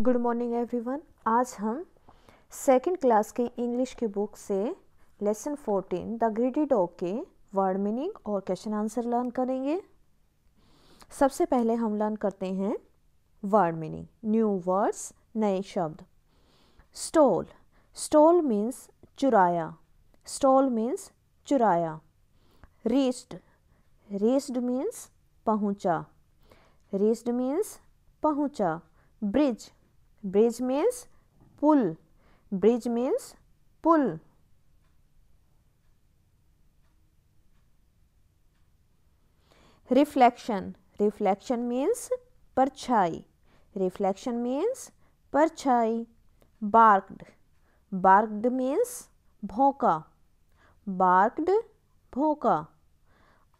Good morning everyone आज हम second class के इंग्लिश की बुक से लेसन 14 द ग्रीडी डॉग के वर्ड मीनिंग और क्वेश्चन आंसर लर्न करेंगे सबसे पहले हम लर्न करते हैं वर्ड मीनिंग न्यू वर्ड्स नए शब्द स्टोल स्टोल मीन्स चुराया स्टोल मीन्स चुराया रेस्ड रेस्ड मीन्स पहुँचा रेस्ड मीन्स पहुँचा bridge Bridge means pull. Bridge means pull. Reflection. Reflection means परछाई. Reflection means परछाई. Barked. Barked means bhoka Barked bhoka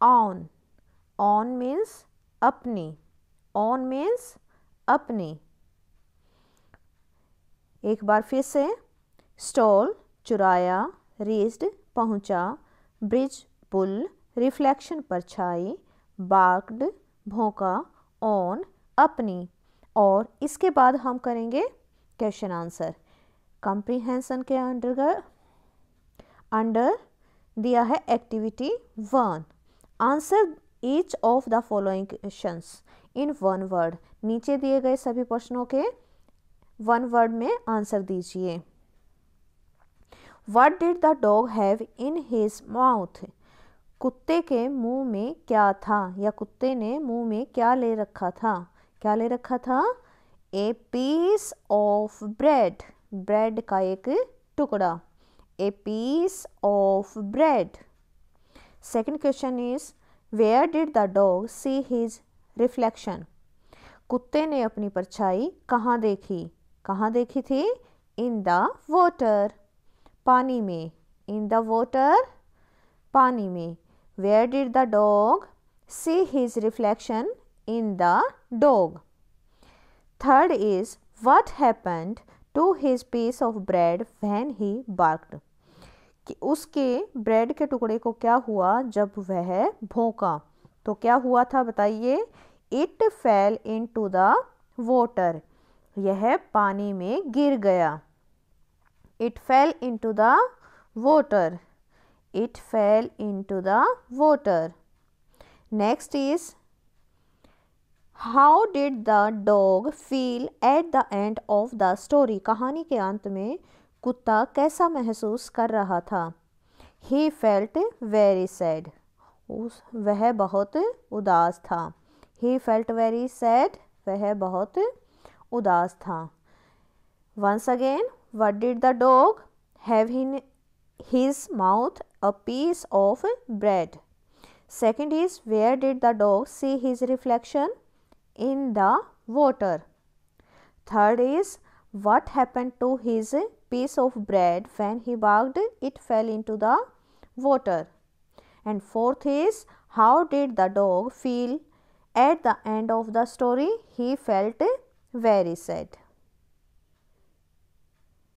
On. On means अपनी. On means अपनी. एक बार फिर से स्टॉल चुराया रेस्ड पहुंचा ब्रिज पुल रिफ्लेक्शन परछाई बार्कड भोंका ऑन अपनी और इसके बाद हम करेंगे क्वेश्चन आंसर कंप्रीहेंसन के अंडर अंडर दिया है activity one answer each of the following questions in one word नीचे दिए गए सभी प्रश्नों के वन वर्ड में आंसर दीजिए what did the dog have in his mouth कुत्ते के मुंह में क्या था या कुत्ते ने मुंह में क्या ले रखा था क्या ले रखा था a piece of bread bread का एक टुकड़ा a piece of bread second question is where did the dog see his reflection कुत्ते ने अपनी परछाई कहाँ देखी कहाँ देखी थी इन द वॉटर पानी में इन द वॉटर पानी में where did the dog see his reflection in the dog third is what happened to his piece of bread when he barked कि उसके ब्रेड के टुकड़े को क्या हुआ जब वह भोंका तो क्या हुआ था बताइए it fell into the water यह पानी में गिर गया it fell into the water it fell into the water next is how did the dog feel at the end of the story कहानी के अंत में कुत्ता कैसा महसूस कर रहा था ही फेल्ट वेरी सैड उस वह बहुत उदास था ही फेल्ट वेरी सैड वह बहुत उदास था once again what did the dog have in his mouth a piece of bread. Second is where did the dog see his reflection? In the water. Third is what happened to his piece of bread when he barked? It fell into the water. And fourth is how did the dog feel at the end of the story? He felt very sad.